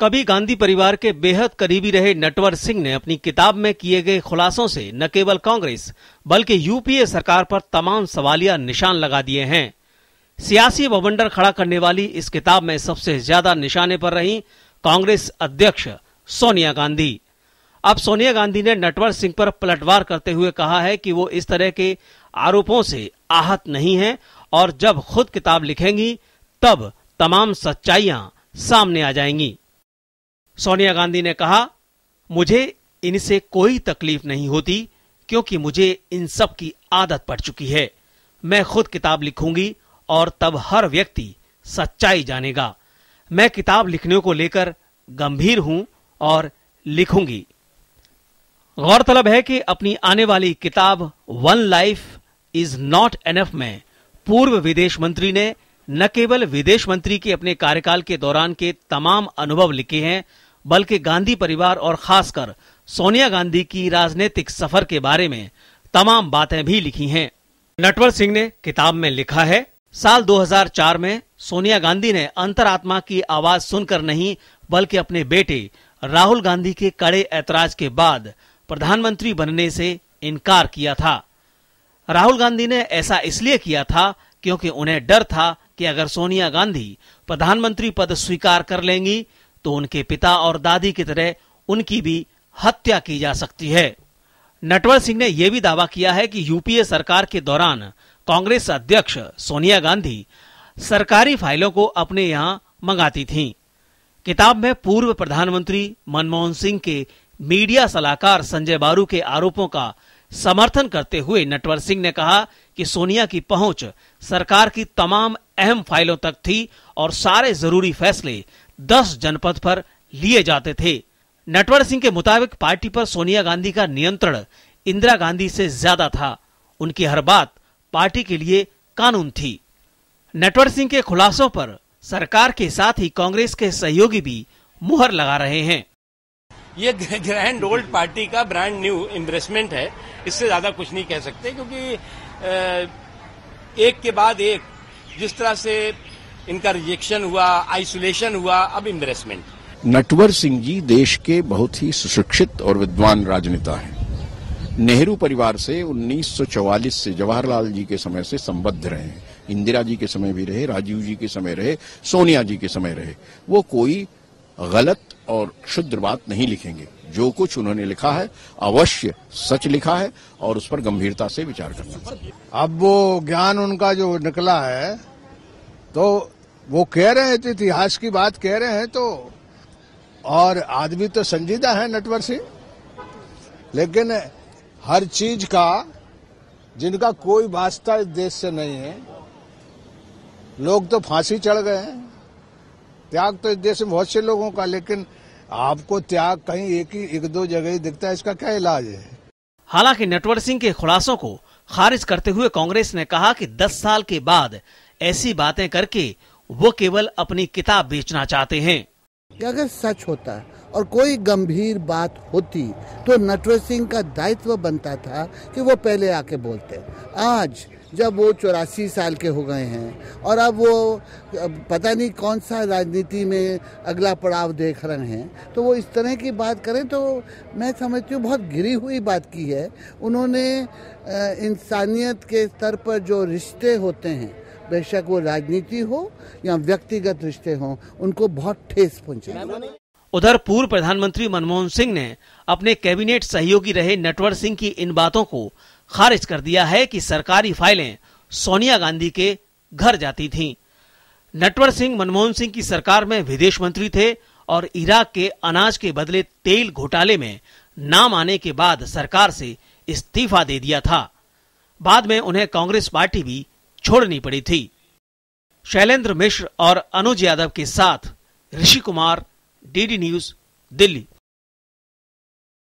कभी गांधी परिवार के बेहद करीबी रहे नटवर सिंह ने अपनी किताब में किए गए खुलासों से न केवल कांग्रेस बल्कि यूपीए सरकार पर तमाम सवालिया निशान लगा दिए हैं सियासी बवंडर खड़ा करने वाली इस किताब में सबसे ज्यादा निशाने पर रही कांग्रेस अध्यक्ष सोनिया गांधी अब सोनिया गांधी ने नटवर सिंह पर पलटवार करते हुए कहा है कि वो इस तरह के आरोपों से आहत नहीं है और जब खुद किताब लिखेंगी तब तमाम सच्चाइयां सामने आ जाएंगी सोनिया गांधी ने कहा मुझे इनसे कोई तकलीफ नहीं होती क्योंकि मुझे इन सब की आदत पड़ चुकी है मैं खुद किताब लिखूंगी और तब हर व्यक्ति सच्चाई जानेगा मैं किताब लिखने को लेकर गंभीर हूं और लिखूंगी गौरतलब है कि अपनी आने वाली किताब one life is not enough में पूर्व विदेश मंत्री ने न केवल विदेश मंत्री के अपने कार्यकाल के दौरान के तमाम अनुभव लिखे हैं बल्कि गांधी परिवार और खासकर सोनिया गांधी की राजनीतिक सफर के बारे में तमाम बातें भी लिखी हैं नटवर सिंह ने किताब में लिखा है साल 2004 में सोनिया गांधी ने अंतरात्मा की आवाज सुनकर नहीं बल्कि अपने बेटे राहुल गांधी के कड़े ऐतराज के बाद प्रधानमंत्री बनने से इनकार किया था राहुल गांधी ने ऐसा इसलिए किया था क्योंकि उन्हें डर था कि अगर सोनिया गांधी प्रधानमंत्री पद स्वीकार कर लेंगी तो उनके पिता और दादी की तरह उनकी भी हत्या की जा सकती है नटवर सिंह ने यह भी दावा किया है कि यूपीए सरकार के दौरान कांग्रेस अध्यक्ष सोनिया गांधी सरकारी फाइलों को अपने यहां मंगाती थी किताब में पूर्व प्रधानमंत्री मनमोहन सिंह के मीडिया सलाहकार संजय बारू के आरोपों का समर्थन करते हुए नटवर सिंह ने कहा कि सोनिया की पहुंच सरकार की तमाम अहम फाइलों तक थी और सारे जरूरी फैसले दस जनपद पर लिए जाते थे नटवर सिंह के मुताबिक पार्टी पर सोनिया गांधी का नियंत्रण इंदिरा गांधी से ज्यादा था उनकी हर बात पार्टी के लिए कानून थी नटवर सिंह के खुलासों पर सरकार के साथ ही कांग्रेस के सहयोगी भी मुहर लगा रहे हैं ये ग्रैंड ओल्ड पार्टी का ब्रांड न्यू इन्वेस्टमेंट है इससे ज्यादा कुछ नहीं कह सकते क्योंकि एक के बाद एक जिस तरह से इनका रिजेक्शन हुआ आइसोलेशन हुआ अब एम्बेरसमेंट नटवर सिंह जी देश के बहुत ही सुशिक्षित और विद्वान राजनेता हैं नेहरू परिवार से 1944 से जवाहरलाल जी के समय से संबद्ध रहे हैं इंदिरा जी के समय भी रहे राजीव जी के समय रहे सोनिया जी के समय रहे वो कोई गलत और शुद्ध बात नहीं लिखेंगे जो कुछ उन्होंने लिखा है अवश्य सच लिखा है और उस पर गंभीरता से विचार करना अब वो ज्ञान उनका जो निकला है तो वो कह रहे हैं तो इतिहास की बात कह रहे हैं तो और आदमी तो संजीदा है नटवर सिंह लेकिन हर चीज का जिनका कोई वास्ता इस देश से नहीं है लोग तो फांसी चढ़ गए हैं त्याग तो इस देश में बहुत से लोगों का लेकिन आपको त्याग कहीं एक ही एक दो जगह ही दिखता है इसका क्या इलाज है हालांकि नटवर सिंह के खुलासों को खारिज करते हुए कांग्रेस ने कहा कि 10 साल के बाद ऐसी बातें करके वो केवल अपनी किताब बेचना चाहते हैं कि अगर सच होता और कोई गंभीर बात होती तो नटवर सिंह का दायित्व बनता था कि वो पहले आके बोलते आज जब वो चौरासी साल के हो गए हैं और अब वो पता नहीं कौन सा राजनीति में अगला पड़ाव देख रहे हैं तो वो इस तरह की बात करें तो मैं समझती हूँ बहुत घिरी हुई बात की है उन्होंने इंसानियत के स्तर पर जो रिश्ते होते हैं बेशक वो राजनीति हो या व्यक्तिगत रिश्ते हो उनको बहुत ठेस पहुंचे उधर पूर्व प्रधानमंत्री मनमोहन सिंह ने अपने कैबिनेट सहयोगी रहे नटवर सिंह की इन बातों को खारिज कर दिया है कि सरकारी फाइलें सोनिया गांधी के घर जाती थीं। नटवर सिंह मनमोहन सिंह की सरकार में विदेश मंत्री थे और इराक के अनाज के बदले तेल घोटाले में नाम आने के बाद सरकार से इस्तीफा दे दिया था बाद में उन्हें कांग्रेस पार्टी भी छोड़नी पड़ी थी शैलेंद्र मिश्र और अनुज यादव के साथ ऋषि कुमार डीडी न्यूज दिल्ली